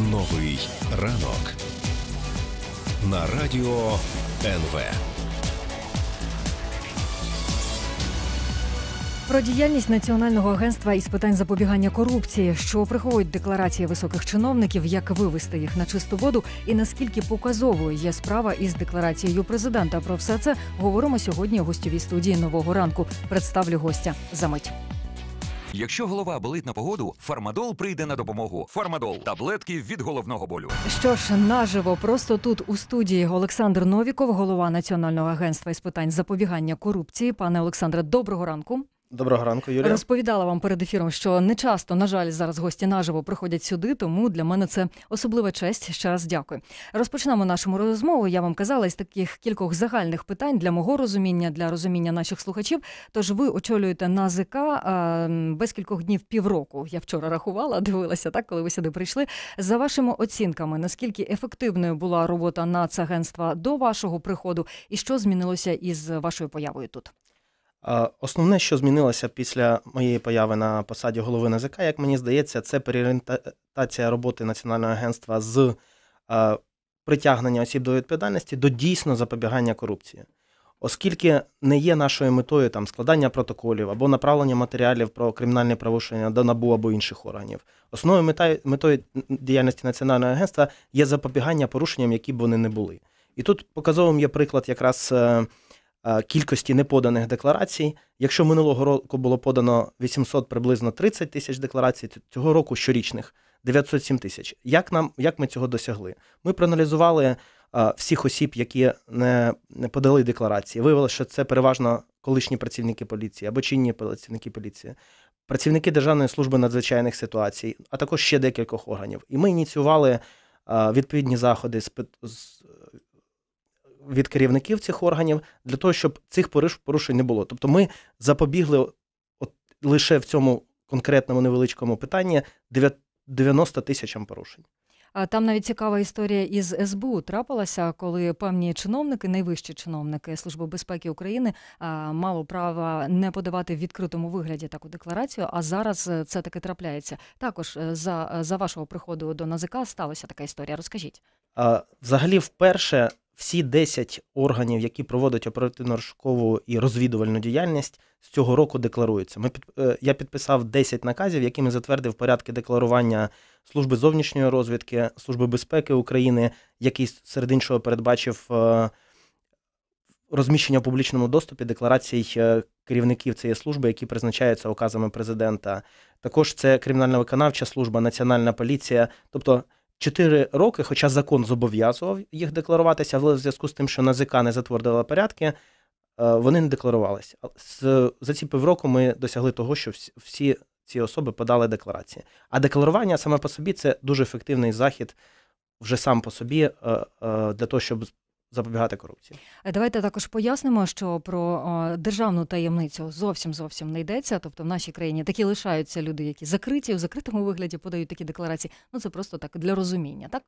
Новий ранок на радіо НВ. Про діяльність Національного агентства із питань запобігання корупції, що приховують декларації високих чиновників, як вивести їх на чисту воду, і наскільки показовою є справа із декларацією президента. Про все це говоримо сьогодні у гостьовій студії нового ранку. Представлю гостя за мить. Якщо голова болить на погоду, фармадол прийде на допомогу. Фармадол таблетки від головного болю. Що ж, наживо, просто тут у студії Олександр Новіков, голова національного агентства із питань запобігання корупції. Пане Олександре, доброго ранку. Доброго ранку, Юлія. розповідала вам перед ефіром, що не часто, на жаль, зараз гості наживо приходять сюди, тому для мене це особлива честь. Ще раз дякую. Розпочнемо нашу розмову. Я вам казала із таких кількох загальних питань для мого розуміння, для розуміння наших слухачів. Тож ви очолюєте НАЗК без кількох днів півроку. Я вчора рахувала, дивилася так, коли ви сюди прийшли. За вашими оцінками, наскільки ефективною була робота нацагентства до вашого приходу, і що змінилося із вашою появою тут? Основне, що змінилося після моєї появи на посаді голови НЗК, як мені здається, це переорієнтація роботи Національного агентства з притягнення осіб до відповідальності до дійсно запобігання корупції. Оскільки не є нашою метою там складання протоколів або направлення матеріалів про кримінальні правошення до набу або інших органів, основною метою, метою діяльності національного агентства є запобігання порушенням, які б вони не були. І тут показовим є приклад якраз е, Е, кількості неподаних декларацій. Якщо минулого року було подано 800 приблизно 30 тисяч декларацій, то цього року щорічних 907 тисяч. Як нам як ми цього досягли? Ми проаналізували е, всіх осіб, які не подали декларації. Виявилося, що це переважно колишні працівники поліції або чинні працівники поліції. Працівники Державної служби надзвичайних ситуацій, а також ще декількох органів. І ми ініціювали е, відповідні заходи з від керівників цих органів для того, щоб цих порушень не було. Тобто ми запобігли от лише в цьому конкретному невеличкому питанні 90 тисячам порушень. А там навіть цікава історія із СБУ трапилася, коли певні чиновники, найвищі чиновники Служби безпеки України, мало права не подавати в відкритому вигляді таку декларацію. А зараз е, це таки трапляється. Також е, за е, за вашого приходу до НАЗК сталася така історія. Розкажіть А, взагалі, вперше всі 10 органів, які проводять оперативно-розшукову і розвідувальну діяльність, з цього року декларуються. Ми під е, я підписав 10 наказів, якими затвердив порядки декларування служби зовнішньої розвідки, служби безпеки України, який серед іншого передбачив. Е, розміщення в публічному доступі декларацій е, керівників цієї служби, які призначаються указами президента, також це кримінально-виконавча служба, національна поліція, тобто 4 роки, хоча закон зобов'язував їх декларуватися, але в зв'язку з тим, що НАЗК не затвердила порядки, е, вони не декларувалися. За ці півроку ми досягли того, що всі ці особи подали декларації. А декларування саме по собі це дуже ефективний захід вже сам по собі е, е, для того, щоб запобігати корупції. Е, давайте також пояснимо, що про державну таємницю зовсім зовсім не йдеться. Тобто в нашій країні такі лишаються люди, які закриті в закритому вигляді подають такі декларації. Ну це просто так для розуміння. Так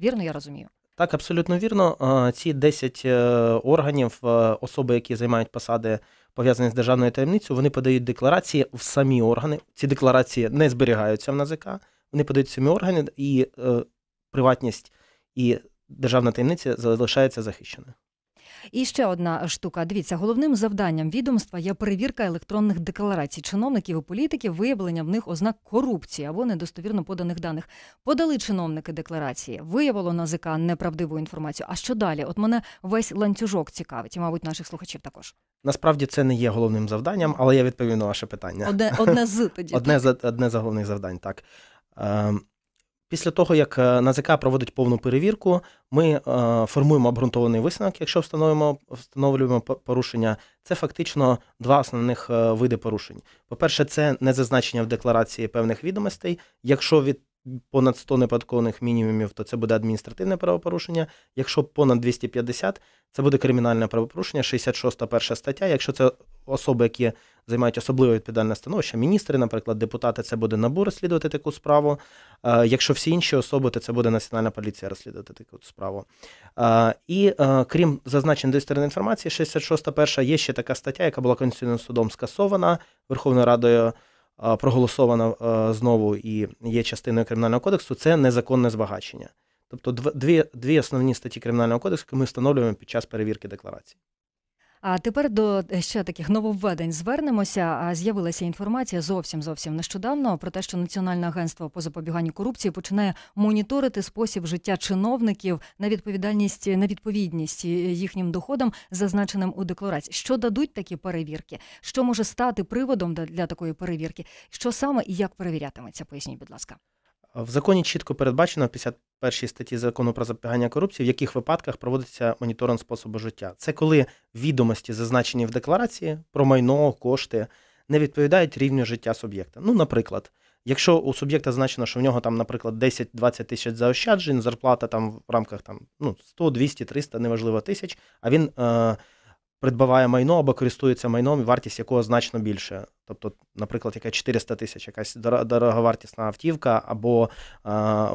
вірно, я розумію. Так, абсолютно вірно. Ці 10 е, органів, е, особи, які займають посади пов'язані з державною таємницею, вони подають декларації в самі органи. Ці декларації не зберігаються в НАЗК, вони подають в самі органи, і приватність і державна таємниця залишається захищеною. І ще одна штука. Дивіться, головним завданням відомства є перевірка електронних декларацій чиновників і політиків, виявлення в них ознак корупції або недостовірно поданих даних. Подали чиновники декларації, виявило НАЗК неправдиву інформацію. А що далі? От мене весь ланцюжок цікавить, і мабуть, наших слухачів також. Насправді це не є головним завданням, але я відповім на ваше питання. Одне одне з тоді одне за одне за головних завдань, так. Ем, Після того, як е, НАЗК проводить повну перевірку, ми е, формуємо обґрунтований висновок, якщо встановимо, встановлюємо порушення. Це фактично два основних е, види порушень. По-перше, це не зазначення в декларації певних відомостей. Якщо від понад 100 неподаткових мінімумів, то це буде адміністративне правопорушення. Якщо понад 250, це буде кримінальне правопорушення, 66 перша стаття. Якщо це особи, які займають особливе відповідальне становище, міністри, наприклад, депутати, це буде набу розслідувати таку справу. Е, якщо всі інші особи, то це буде національна поліція розслідувати таку справу. Е, і е, крім зазначень досторонної інформації, 66 перша є ще така стаття, яка була Конституційним судом скасована Верховною Радою. Е, проголосована е, знову і є частиною кримінального кодексу, це незаконне збагачення. Тобто, дві, дві основні статті кримінального кодексу, які ми встановлюємо під час перевірки декларації. А тепер до е, ще таких нововведень звернемося. З'явилася інформація зовсім зовсім нещодавно про те, що Національне агентство по запобіганню корупції починає моніторити спосіб життя чиновників на відповідальність на відповідність е, їхнім доходам, зазначеним у декларації. Що дадуть такі перевірки? Що може стати приводом для такої перевірки? Що саме і як перевірятиметься? Поясніть, будь ласка. В законі чітко передбачено в 51 статті закону про запобігання корупції, в яких випадках проводиться моніторинг способу життя. Це коли відомості, зазначені в декларації про майно, кошти, не відповідають рівню життя суб'єкта. Ну, наприклад, якщо у суб'єкта значено, що в нього там, наприклад, 10-20 тисяч заощаджень, зарплата там в рамках там ну 100, 200, 300, неважливо тисяч, а він. Е- придбаває майно або користується майном, вартість якого значно більше. Тобто, наприклад, яка 400 тисяч, якась дороговартісна автівка, або а,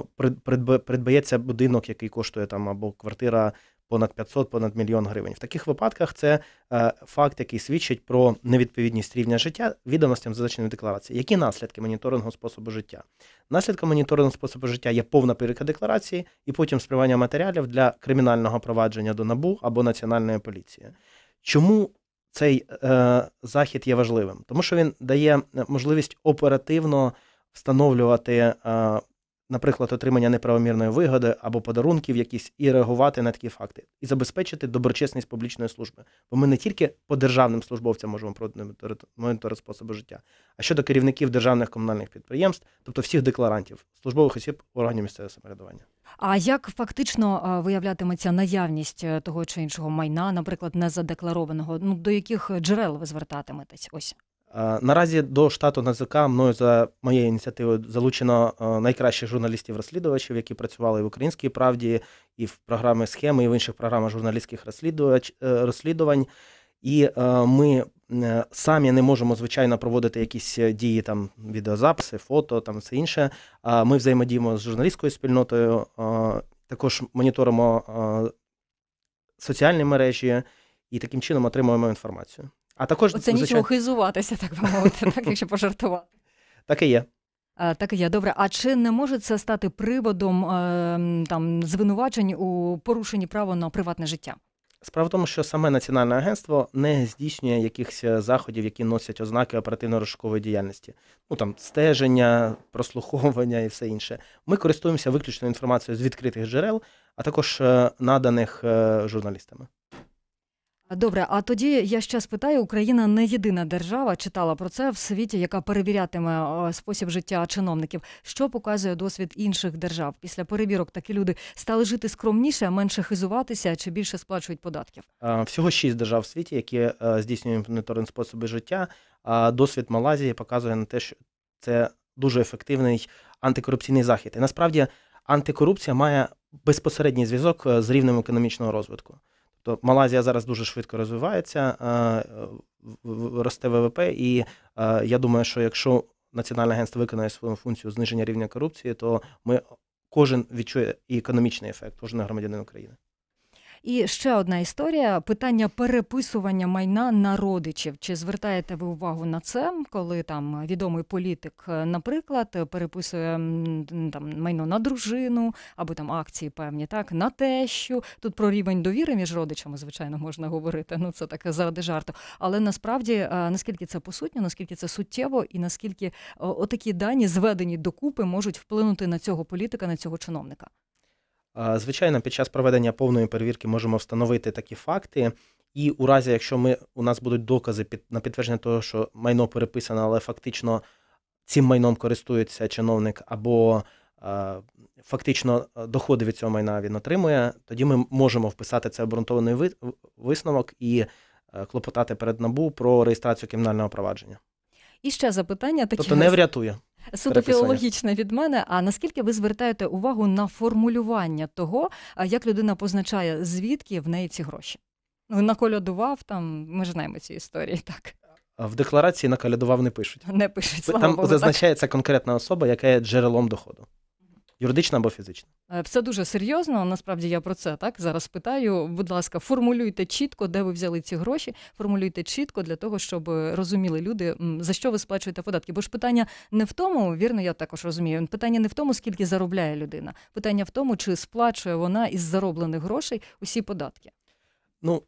придбається будинок, який коштує там, або квартира понад 500, понад мільйон гривень. В таких випадках це а, е, факт, який свідчить про невідповідність рівня життя відомостям зазначеної декларації. Які наслідки моніторингу способу життя? Наслідком моніторингу способу життя є повна перевірка декларації і потім спрямування матеріалів для кримінального провадження до набу або національної поліції. Чому цей е, захід є важливим? Тому що він дає е, можливість оперативно встановлювати е, наприклад, отримання неправомірної вигоди або подарунків, якісь і реагувати на такі факти, і забезпечити доброчесність публічної служби. Бо ми не тільки по державним службовцям можемо моніторити способи життя, а щодо керівників державних комунальних підприємств, тобто всіх декларантів, службових осіб органів місцевого самоврядування. А як фактично виявлятиметься наявність е, того чи іншого майна, наприклад, незадекларованого? Ну до яких джерел ви звертатиметесь? Ось Е, наразі до штату НАЗК мною за моєю ініціативою залучено е, найкращих журналістів-розслідувачів, які працювали в Українській правді, і в програмі схеми, і в інших програмах журналістських е, розслідувань. І ми самі не можемо звичайно проводити якісь дії, там відеозаписи, фото, там все інше. Ми взаємодіємо з журналістською спільнотою, також моніторимо соціальні мережі і таким чином отримуємо інформацію. А також це звичай... хизуватися, так би мовити, так, якщо пожартувати. Так і є. Е, так і є. Добре. А чи не може це стати приводом е, там звинувачень у порушенні права на приватне життя? Справа в тому, що саме національне агентство не здійснює якихось е, заходів, які носять ознаки оперативно-розшукової діяльності, ну там стеження, прослуховування і все інше. Ми користуємося виключно інформацією з відкритих джерел, а також наданих журналістами. Добре, а тоді я ще спитаю: Україна не єдина держава, читала про це в світі, яка перевірятиме е, спосіб життя чиновників. Що показує досвід інших держав? Після перевірок такі люди стали жити скромніше, менше хизуватися чи більше сплачують податків? Е, всього шість держав в світі, які е, здійснюють моніторинг способи життя. А досвід Малазії показує на те, що це дуже ефективний антикорупційний захід. І насправді антикорупція має безпосередній зв'язок з рівнем економічного розвитку. То тобто Малайзія зараз дуже швидко розвивається, е, росте ВВП, і е, я думаю, що якщо національне агентство виконає свою функцію зниження рівня корупції, то ми кожен відчує і економічний ефект, кожен громадянин України. І ще одна історія: питання переписування майна на родичів. Чи звертаєте ви увагу на це, коли там відомий політик, е, наприклад, переписує там майно на дружину або там акції певні, так на тещу. Тут про рівень довіри між родичами, звичайно, можна говорити. Ну це так заради жарту. Але насправді е, наскільки це посутньо, наскільки це суттєво, і наскільки отакі дані зведені докупи можуть вплинути на цього політика, на цього чиновника. Звичайно, під час проведення повної перевірки можемо встановити такі факти, і у разі, якщо ми, у нас будуть докази під, на підтвердження того, що майно переписано, але фактично цим майном користується чиновник, або е, фактично доходи від цього майна він отримує, тоді ми можемо вписати це обґрунтований висновок і е, клопотати перед набу про реєстрацію кримінального провадження. І ще запитання таке. Тобто не врятує. Суто філологічне від мене. А наскільки ви звертаєте увагу на формулювання того, як людина позначає, звідки в неї ці гроші? Ну, наколядував там, ми ж знаємо ці історії, так. В декларації накалядував не пишуть. Не пишуть. Слава Там Богу, зазначається так. конкретна особа, яка є джерелом доходу. Юридична або фізична. Е, все дуже серйозно. Насправді я про це так зараз питаю. Будь ласка, формулюйте чітко, де ви взяли ці гроші. Формулюйте чітко для того, щоб розуміли люди, за що ви сплачуєте податки. Бо ж питання не в тому, вірно, я також розумію. Питання не в тому, скільки заробляє людина. Питання в тому, чи сплачує вона із зароблених грошей усі податки. Ну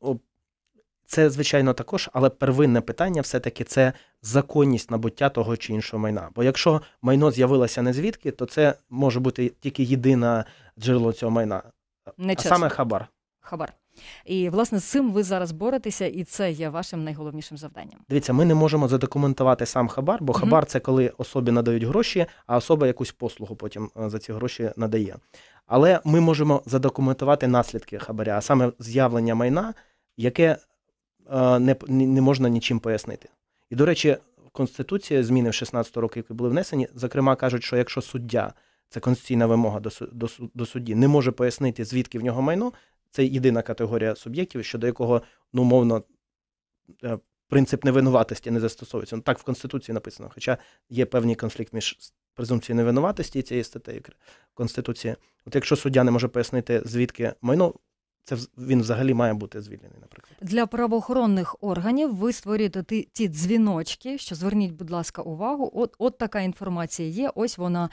це, звичайно, також, але первинне питання все-таки це законність набуття того чи іншого майна. Бо якщо майно з'явилося не звідки, то це може бути тільки єдине джерело цього майна, не а саме хабар. Хабар. І власне з цим ви зараз боретеся, і це є вашим найголовнішим завданням. Дивіться, ми не можемо задокументувати сам хабар, бо хабар mm -hmm. це коли особі надають гроші, а особа якусь послугу потім е, за ці гроші надає. Але ми можемо задокументувати наслідки хабаря, а саме з'явлення майна, яке Е, не не можна нічим пояснити. І, до речі, Конституція, зміни в 16 років, які були внесені, зокрема кажуть, що якщо суддя, це конституційна вимога до до, до судді, не може пояснити, звідки в нього майно, це єдина категорія суб'єктів, щодо якого, ну, умовно, е, принцип невинуватості не застосовується. Ну, Так в Конституції написано, хоча є певний конфлікт між презумпцією невинуватості і цією статтею Конституції. От якщо суддя не може пояснити, звідки майно, це він взагалі має бути звільнений. Наприклад, для правоохоронних органів ви створюєте ті, ті дзвіночки, що зверніть, будь ласка, увагу. От от така інформація є. Ось вона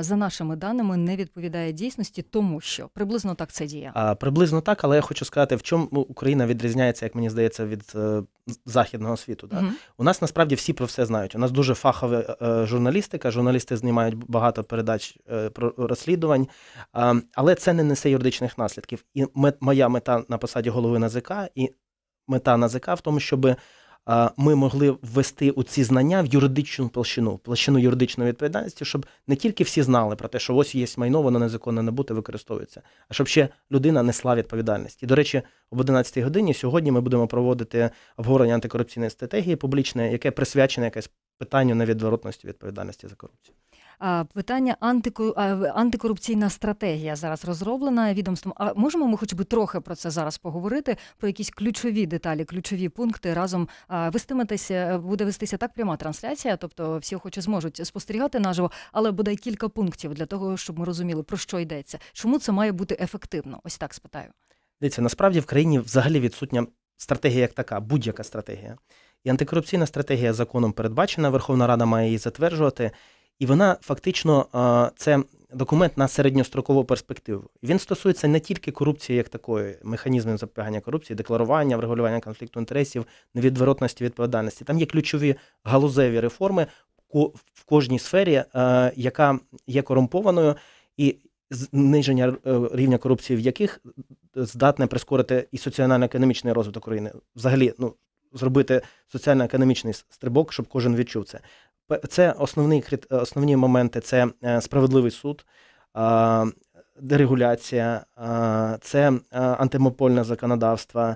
за нашими даними не відповідає дійсності, тому що приблизно так це діє. А приблизно так, але я хочу сказати, в чому Україна відрізняється, як мені здається, від е, західного світу. Да? Угу. У нас насправді всі про все знають. У нас дуже фахова е, е, журналістика. Журналісти знімають багато передач про розслідувань, але це не несе юридичних наслідків і моя мета на посаді голови НАЗК і мета НАЗК в тому, щоб ми могли ввести у ці знання в юридичну площину, площину юридичної відповідальності, щоб не тільки всі знали про те, що ось є майно, воно незаконно набуте, використовується, а щоб ще людина несла відповідальність. І, до речі, об 11 й годині сьогодні ми будемо проводити обговорення антикорупційної стратегії публічне, яке присвячене якесь питанню невідворотності відповідальності за корупцію. Питання антикорупційна стратегія зараз розроблена відомством. А можемо ми хоч би трохи про це зараз поговорити? Про якісь ключові деталі, ключові пункти разом вестиметеся, буде вестися так пряма трансляція, тобто всі хоче зможуть спостерігати наживо, але буде кілька пунктів для того, щоб ми розуміли про що йдеться. Чому це має бути ефективно? Ось так спитаю. Дивіться, насправді в країні взагалі відсутня стратегія як така, будь-яка стратегія. І антикорупційна стратегія законом передбачена. Верховна Рада має її затверджувати. І вона фактично це документ на середньострокову перспективу. Він стосується не тільки корупції, як такої, механізмів запобігання корупції, декларування, врегулювання конфлікту інтересів, невідворотності відповідальності. Там є ключові галузеві реформи в кожній сфері, яка є корумпованою, і зниження е, рівня корупції, в яких здатне прискорити і соціально-економічний розвиток України, взагалі, ну. Зробити соціально-економічний стрибок, щоб кожен відчув це це основний основні моменти: це е, справедливий суд, дерегуляція, це е, антимопольне законодавство,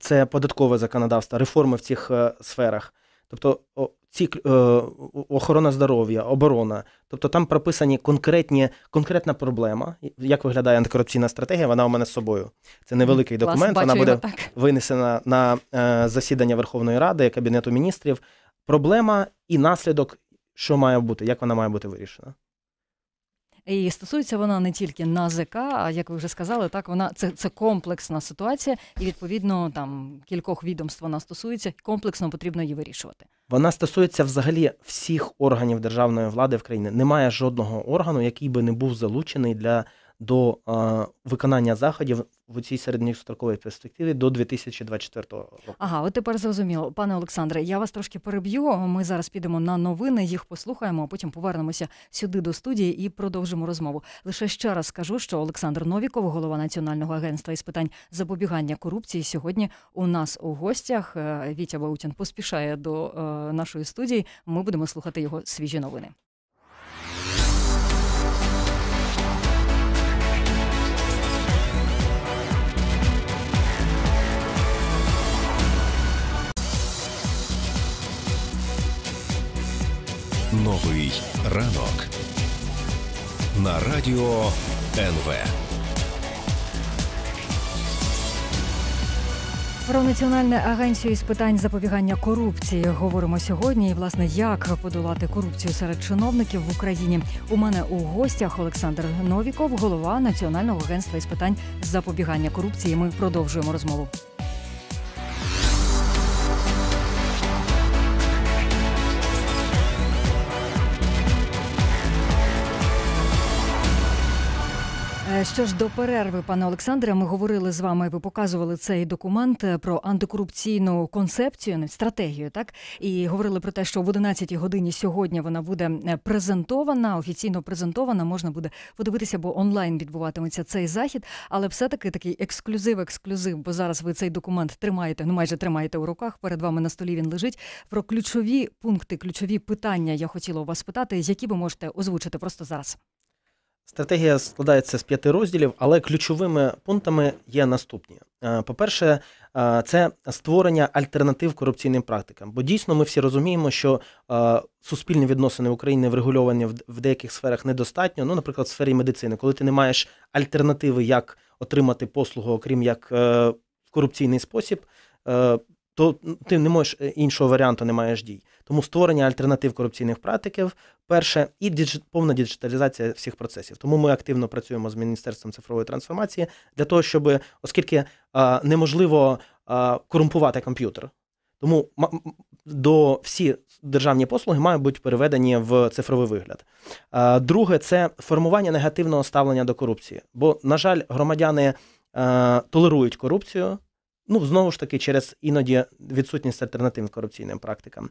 це податкове законодавство, реформи в цих е, сферах. Тобто ці охорона здоров'я, оборона, тобто там прописані конкретні, конкретна проблема. Як виглядає антикорупційна стратегія? Вона у мене з собою. Це невеликий документ. Власне, вона буде винесена на засідання Верховної Ради, Кабінету міністрів проблема і наслідок, що має бути, як вона має бути вирішена. І стосується вона не тільки НАЗК, а як ви вже сказали, так вона це це комплексна ситуація, і відповідно там кількох відомств вона стосується, комплексно потрібно її вирішувати. Вона стосується взагалі всіх органів державної влади в країні. Немає жодного органу, який би не був залучений для до а, виконання заходів в цій середньостроковій перспективі до 2024 року. Ага, от тепер зрозуміло, пане Олександре. Я вас трошки переб'ю. Ми зараз підемо на новини, їх послухаємо, а потім повернемося сюди до студії і продовжимо розмову. Лише ще раз скажу, що Олександр Новіков, голова національного агентства із питань запобігання корупції, сьогодні у нас у гостях е, Вітя Баутін поспішає до е, нашої студії. Ми будемо слухати його свіжі новини. Новий ранок на радіо НВ. Про національне агенцію із питань запобігання корупції говоримо сьогодні. І власне як подолати корупцію серед чиновників в Україні. У мене у гостях Олександр Новіков, голова Національного агентства із питань запобігання корупції. Ми продовжуємо розмову. Е, що ж до перерви, пане Олександре, ми говорили з вами. Ви показували цей документ е, про антикорупційну концепцію, не ну, стратегію, так і говорили про те, що в 11 годині сьогодні вона буде е, презентована, офіційно презентована. Можна буде подивитися, бо онлайн відбуватиметься цей захід. Але все-таки такий ексклюзив, ексклюзив. Бо зараз ви цей документ тримаєте, ну майже тримаєте у руках. Перед вами на столі він лежить. Про ключові пункти, ключові питання я хотіла у вас питати, які ви можете озвучити просто зараз. Стратегія складається з п'яти розділів, але ключовими пунктами є наступні: е, по-перше, е, це створення альтернатив корупційним практикам. Бо дійсно ми всі розуміємо, що е, суспільні відносини України врегульовані в деяких сферах недостатньо. Ну, наприклад, в сфері медицини, коли ти не маєш альтернативи, як отримати послугу, окрім як в корупційний спосіб то ти не можеш е, іншого варіанту, не маєш дій. Тому створення альтернатив корупційних практиків, перше, і діджит, повна діджиталізація всіх процесів. Тому ми активно працюємо з міністерством цифрової трансформації для того, щоб оскільки а, неможливо а, корумпувати комп'ютер. Тому до всі державні послуги мають бути переведені в цифровий вигляд. Друге, це формування негативного ставлення до корупції. Бо, на жаль, громадяни толерують корупцію, ну знову ж таки, через іноді відсутність альтернатив корупційним практикам.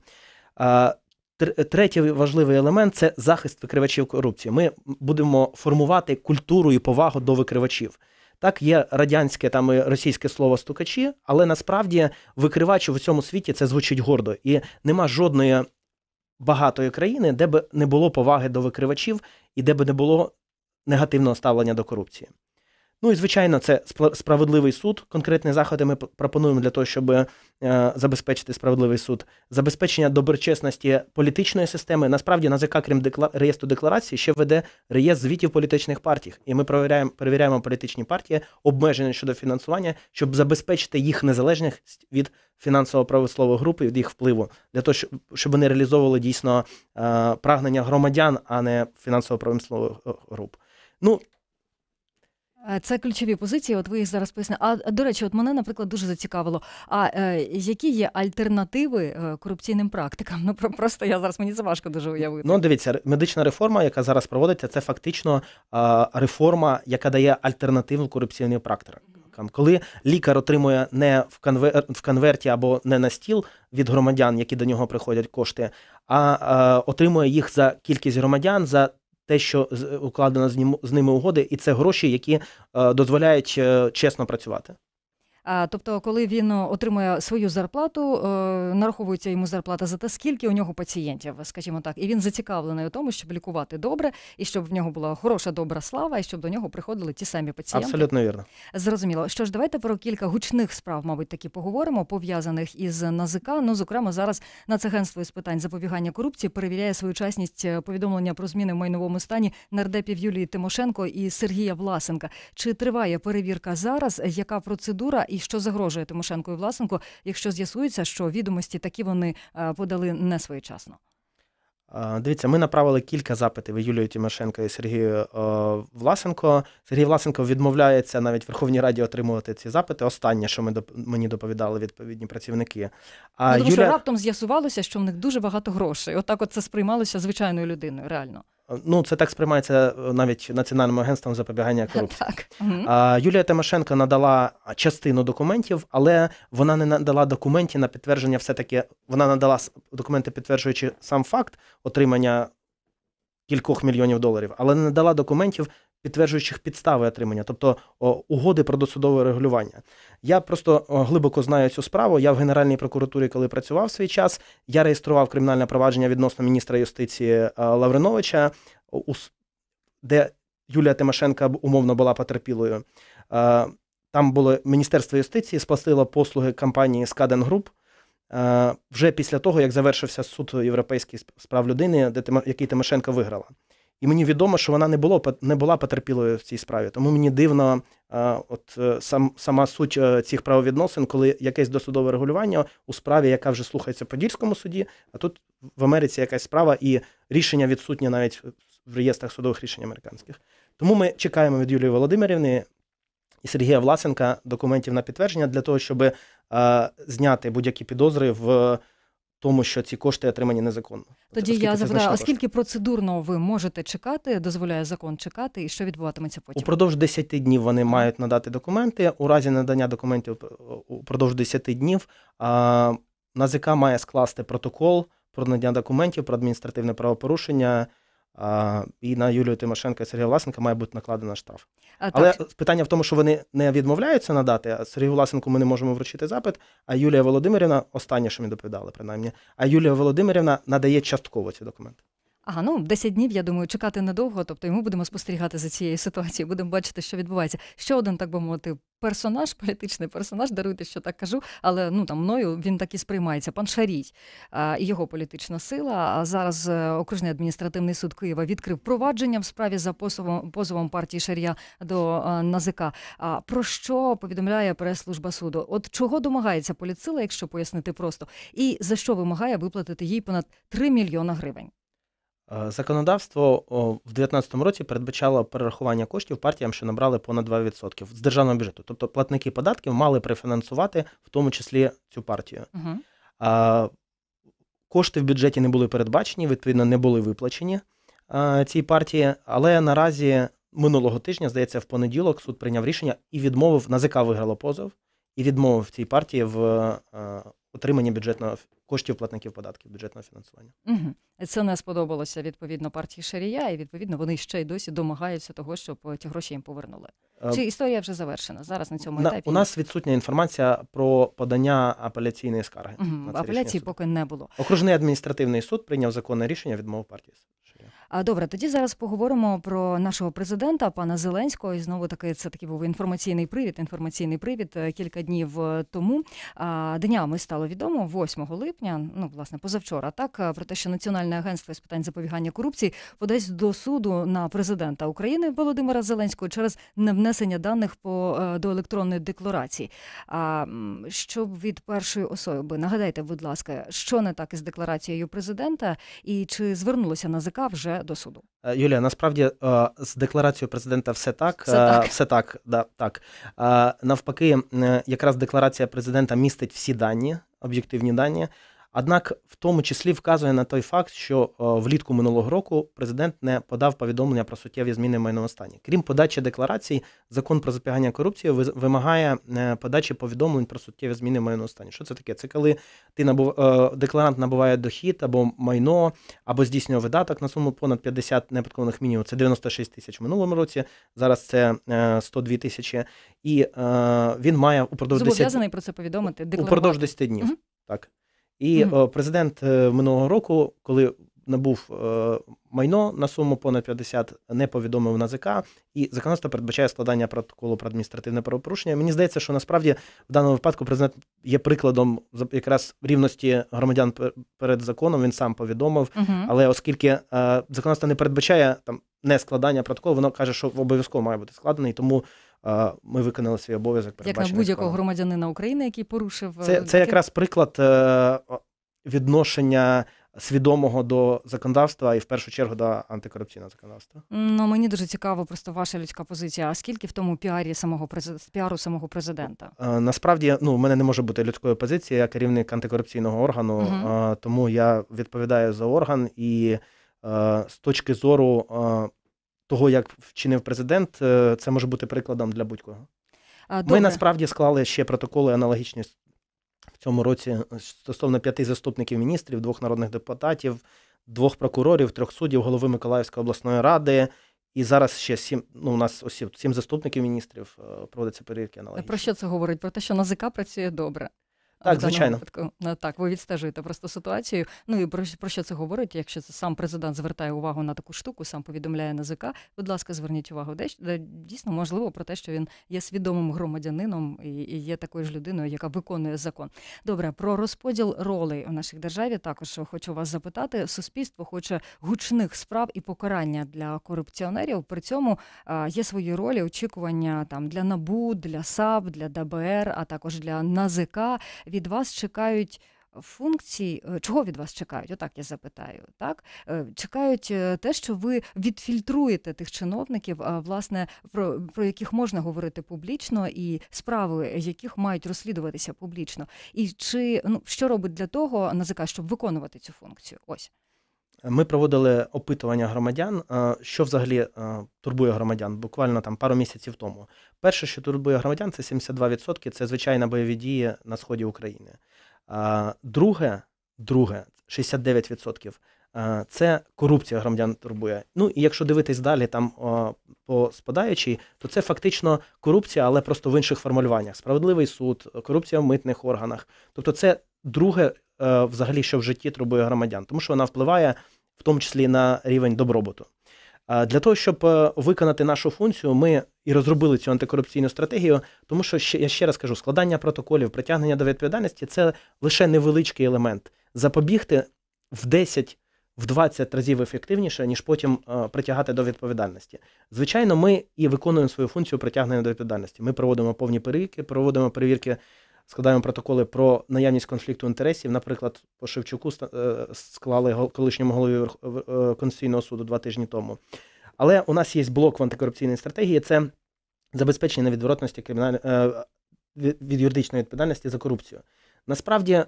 Третій важливий елемент це захист викривачів корупції. Ми будемо формувати культуру і повагу до викривачів. Так, є радянське там і російське слово стукачі, але насправді викривач у цьому світі це звучить гордо, і нема жодної багатої країни, де би не було поваги до викривачів і де би не було негативного ставлення до корупції. Ну і звичайно, це справедливий суд. Конкретні заходи ми пропонуємо для того, щоб е, забезпечити справедливий суд, забезпечення доброчесності політичної системи. Насправді НАЗК, крім декла... реєстру декларацій, ще веде реєстр звітів політичних партій. І ми перевіряємо перевіряємо політичні партії, обмеження щодо фінансування, щоб забезпечити їх незалежність від фінансово правослової групи, від їх впливу, для того, щоб вони реалізовували дійсно е, прагнення громадян, а не фінансово правослових е, груп. Ну Е, це ключові позиції. От ви їх зараз поясни. А до речі, от мене, наприклад, дуже зацікавило. А е, які є альтернативи е, корупційним практикам? Ну про просто я зараз мені це важко дуже уявити. Ну дивіться, медична реформа, яка зараз проводиться, це фактично е, реформа, яка дає альтернативу корупційним практикам. Коли лікар отримує не в конвер... в конверті або не на стіл від громадян, які до нього приходять кошти, а е, отримує їх за кількість громадян за те, що е, укладено з ними угоди, і це гроші, які е, дозволяють е, чесно працювати. Тобто, коли він е, отримує свою зарплату, е, нараховується йому зарплата за те, скільки у нього пацієнтів, скажімо так, і він зацікавлений у тому, щоб лікувати добре, і щоб в нього була хороша добра слава, і щоб до нього приходили ті самі пацієнти. Абсолютно вірно. Зрозуміло. Що ж, давайте про кілька гучних справ, мабуть, такі поговоримо, пов'язаних із НАЗК. Ну, зокрема, зараз Нацагентство з питань запобігання корупції перевіряє свою чесність е, повідомлення про зміни в майновому стані нардепів Юлії Тимошенко і Сергія Власенка. Чи триває перевірка зараз? Яка процедура? і що загрожує Тимошенко і Власенко, якщо з'ясується, що відомості такі вони е, подали не своєчасно. Дивіться, ми направили кілька запитів Юлію Тимошенко і Сергію е, Власенко. Сергій Власенко відмовляється навіть в Верховній Раді отримувати ці запити. Останнє, що ми мені доповідали відповідні працівники. А ну, тому Юля... що раптом з'ясувалося, що в них дуже багато грошей. Отак, от це сприймалося звичайною людиною, реально. Е, ну, це так сприймається е, навіть національним агентством запобігання корупції. Так. Юлія Тимошенко надала частину документів, але вона не надала документів на підтвердження, все-таки вона надала документи, підтверджуючи сам факт отримання кількох мільйонів доларів, але не надала документів підтверджуючих підстави отримання, тобто угоди про досудове регулювання. Я просто глибоко знаю цю справу. Я в Генеральній прокуратурі, коли працював свій час, я реєстрував кримінальне провадження відносно міністра юстиції е, Лавриновича, де Юлія Тимошенка умовно була потерпілою. Е, там було Міністерство юстиції, сплатило послуги компанії Скаден Груп. Е, вже після того, як завершився суд Європейських справ людини, де який Тимошенко виграла. І мені відомо, що вона не було не була потерпілою в цій справі. Тому мені дивно, е, от е, сам сама суть е, цих правовідносин, коли якесь досудове регулювання у справі, яка вже слухається в Подільському суді, а тут в Америці якась справа і рішення відсутнє навіть в реєстрах судових рішень американських. Тому ми чекаємо від Юлії Володимирівни і Сергія Власенка документів на підтвердження для того, щоб зняти будь-які підозри в тому, що ці кошти отримані незаконно. Тоді Оскільки я запитаю, скільки процедурно ви можете чекати, дозволяє закон чекати, і що відбуватиметься потім? Упродовж 10 днів вони мають надати документи. У разі надання документів е, е, упродовж 10 днів НАЗК має скласти протокол про надання документів про адміністративне правопорушення. І на Юлію Тимошенко і Сергія Власенка має бути накладена штраф. А, Але так. питання в тому, що вони не відмовляються надати. а Сергію Власенку ми не можемо вручити запит. А Юлія Володимирівна, останнє, що мені доповідали, принаймні, а Юлія Володимирівна надає частково ці документи. Ага, ну 10 днів, я думаю, чекати недовго, тобто і ми будемо спостерігати за цією ситуацією, будемо бачити, що відбувається. Ще один, так би мовити, персонаж, політичний персонаж, даруйте, що так кажу, але ну там мною він так і сприймається. Пан Шарій його політична сила. А зараз е, окружний адміністративний суд Києва відкрив провадження в справі за позовом, позовом партії Шарія до е, НАЗК. А про що повідомляє прес-служба суду? От чого домагається політсила, якщо пояснити просто, і за що вимагає виплатити їй понад 3 мільйона гривень. Е, законодавство в 2019 році передбачало перерахування коштів партіям, що набрали понад 2% з державного бюджету. Тобто платники податків мали префінансувати в тому числі цю партію. Угу. Кошти в бюджеті не були передбачені, відповідно, не були виплачені е, цій партії. Але наразі минулого тижня, здається, в понеділок суд прийняв рішення і відмовив НАЗК виграло позов і відмовив цій партії в е, отримання бюджетного коштів платників податків бюджетного фінансування. Угу. Це не сподобалося відповідно партії Шарія, і відповідно вони ще й досі домагаються того, щоб е, ті гроші їм повернули. Е, Чи історія вже завершена зараз на цьому етапі? У нас відсутня інформація про подання апеляційної скарги. Угу. Апеляції поки не було. Окружний адміністративний суд прийняв законне рішення відмови партії Шарія. А добре, тоді зараз поговоримо про нашого президента, пана Зеленського. І знову таки це такий був інформаційний привід. Інформаційний привід е, кілька днів е, тому. Днями стало відомо, 8 липня, ну власне позавчора, так е, про те, що Національне агентство з питань запобігання корупції подасть до суду на президента України Володимира Зеленського через невнесення даних по до електронної декларації. А що від першої особи нагадайте, будь ласка, що не так із декларацією президента, і чи звернулося на ЗК вже до суду. Е, Юлія, насправді е, з декларацією президента все так. Все е, так, все так, да, так. Навпаки, якраз декларація президента містить всі дані, об'єктивні дані. Однак, в тому числі вказує на той факт, що е, влітку минулого року президент не подав повідомлення про суттєві зміни в майному стані. Крім подачі декларацій, закон про запобігання корупції вимагає е, подачі повідомлень про суттєві зміни в майному стані. Що це таке? Це коли ти набув е, декларант набуває дохід або майно, або здійснює видаток на суму понад 50 неподкованих мінімумів. Це 96 тисяч в минулому році. Зараз це 102 тисячі, і він має упродовж зобов'язаний 10... про це повідомити. Декларувати. Упродовж 10 днів. Угу. Так. І mm -hmm. президент е, минулого року, коли набув е, майно на суму понад 50, не повідомив НАЗК, і законодавство передбачає складання протоколу про адміністративне правопорушення. Мені здається, що насправді в даному випадку президент є прикладом якраз рівності громадян перед законом. Він сам повідомив, mm -hmm. але оскільки законодавство не передбачає там не складання протоколу, воно каже, що обов'язково має бути складений, тому ми виконали свій обов'язок. Як на будь-якого громадянина України, який порушив це. Е, це якраз приклад е, відношення. Свідомого до законодавства і в першу чергу до антикорупційного законодавства. Ну мені дуже цікаво, просто ваша людська позиція. А скільки в тому піарі самого піару самого президента? Е, насправді, ну в мене не може бути людської позиції. Я керівник антикорупційного органу, угу. тому я відповідаю за орган. І з точки зору того, як вчинив президент, е, це може бути прикладом для будь-кого. А Ми насправді склали ще протоколи аналогічні в цьому році е, стосовно п'яти заступників міністрів, двох народних депутатів, двох прокурорів, трьох суддів, голови Миколаївської обласної ради. І зараз ще сім ну у нас осіб сім заступників міністрів е, проводиться перевірки аналогічні. Про що це говорить? Про те, що НАЗК працює добре. Так, в звичайно. Випадку. Е, так, ви відстежуєте просто ситуацію. Ну і про, про що це говорить? Якщо сам президент звертає увагу на таку штуку, сам повідомляє НАЗК, будь ласка, зверніть увагу. Де дійсно можливо про те, що він є свідомим громадянином і, і є такою ж людиною, яка виконує закон. Добре, про розподіл ролей у нашій державі також хочу вас запитати. Суспільство хоче гучних справ і покарання для корупціонерів. При цьому е, є свої ролі очікування там для набу, для САП, для ДБР, а також для НАЗК від вас чекають е, функції, е, чого від вас чекають? Отак я запитаю. Так е, чекають те, що ви відфільтруєте тих чиновників, власне, про про яких можна говорити публічно, і справи яких мають розслідуватися публічно, і чи ну що робить для того НАЗК, щоб виконувати цю функцію? Ось. Ми проводили опитування громадян, е, що взагалі е, турбує громадян, буквально там пару місяців тому. Перше, що турбує громадян, це 72%, це звичайна бойові дії на сході України. Друге, друге 69% е, це корупція громадян турбує. Ну і якщо дивитись далі там по спадаючій, то це фактично корупція, але просто в інших формулюваннях: справедливий суд, корупція в митних органах. Тобто, це друге. Взагалі, що в житті турбує громадян, тому що вона впливає в тому числі на рівень добробуту. Для того, щоб е, виконати нашу функцію, ми і розробили цю антикорупційну стратегію, тому що я ще раз кажу, складання протоколів, притягнення до відповідальності це лише невеличкий елемент. Запобігти в 10 в 20 разів ефективніше, ніж потім е, притягати до відповідальності. Звичайно, ми і виконуємо свою функцію притягнення до відповідальності. Ми проводимо повні перевірки, проводимо перевірки складаємо протоколи про наявність конфлікту інтересів. Наприклад, по Шевчуку е, склали колишньому голові е, Конституційного суду два тижні тому. Але у нас є блок в антикорупційній стратегії це забезпечення невідворотності е, від юридичної відповідальності за корупцію. Насправді,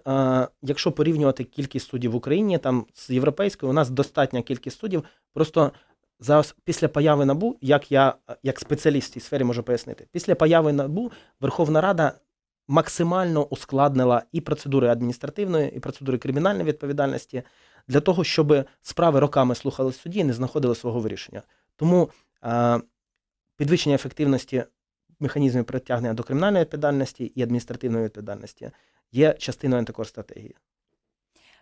якщо порівнювати кількість суддів в Україні, там з європейською, у нас достатня кількість суддів. Просто за після появи набу, як я як спеціаліст в цій сфері можу пояснити, після появи набу Верховна Рада максимально ускладнила і процедури адміністративної, і процедури кримінальної відповідальності для того, щоб справи роками слухали судді і не знаходили свого вирішення. Тому е, підвищення ефективності механізмів притягнення до кримінальної відповідальності і адміністративної відповідальності є частиною антикор стратегії.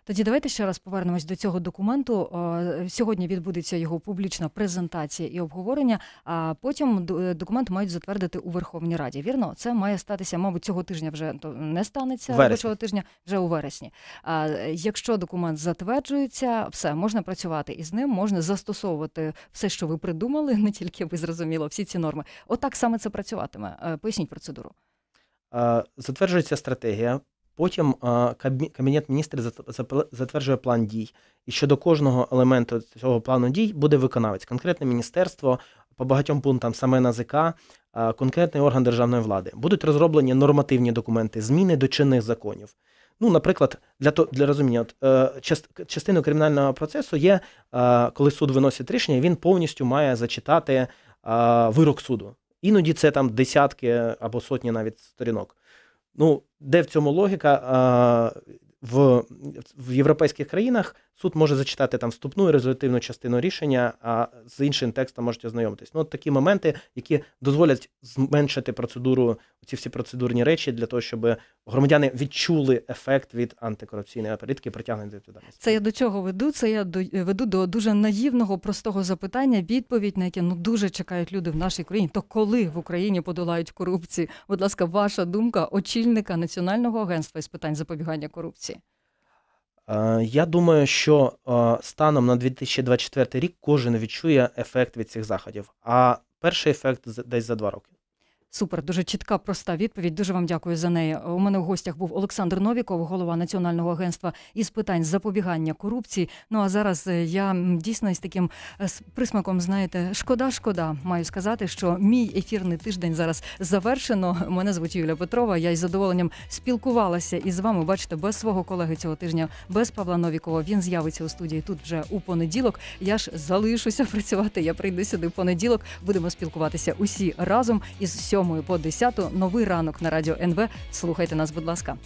Тоді давайте ще раз повернемось до цього документу. Е, сьогодні відбудеться його публічна презентація і обговорення. А потім е, документ мають затвердити у Верховній Раді. Вірно, це має статися, мабуть, цього тижня вже то не станеться робочого тижня, вже у вересні. А якщо документ затверджується, все можна працювати із ним, можна застосовувати все, що ви придумали, не тільки ви зрозуміло, всі ці норми. Отак саме це працюватиме. Е, поясніть процедуру. Затверджується стратегія Потім Кабінет міністрів затверджує план дій, і щодо кожного елементу цього плану дій буде виконавець, конкретне міністерство по багатьом пунктам, саме НАЗК, конкретний орган державної влади. Будуть розроблені нормативні документи, зміни до чинних законів. Ну, наприклад, для то для розуміння, от, е, частиною кримінального процесу є, коли суд виносить рішення, він повністю має зачитати вирок суду. Іноді це там десятки або сотні навіть сторінок. Ну, де в цьому логіка? в в європейських країнах Суд може зачитати там вступну і результативну частину рішення, а з іншим текстом можуть ознайомитись. Ну, от такі моменти, які дозволять зменшити процедуру, ці всі процедурні речі для того, щоб громадяни відчули ефект від антикорупційної політики притягнення до відповідальності. Це я до чого веду. Це я до веду до дуже наївного простого запитання, відповідь на яке ну дуже чекають люди в нашій країні. То коли в Україні подолають корупцію? Будь ласка, ваша думка очільника національного агентства із питань запобігання корупції. Е, я думаю, що е, станом на 2024 рік кожен відчує ефект від цих заходів. А перший ефект десь за два роки. Супер, дуже чітка, проста відповідь. Дуже вам дякую за неї. У мене в гостях був Олександр Новіков, голова національного агентства із питань запобігання корупції. Ну а зараз е, я дійсно із таким е, присмаком, знаєте, шкода, шкода. Маю сказати, що мій ефірний тиждень зараз завершено. Мене звуть Юля Петрова. Я із задоволенням спілкувалася із вами. Бачите, без свого колеги цього тижня, без Павла Новікова. Він з'явиться у студії тут вже у понеділок. Я ж залишуся працювати. Я прийду сюди в понеділок. Будемо спілкуватися усі разом із сьогодні. 7 по 10 новий ранок на радіо НВ. Слухайте нас, будь ласка.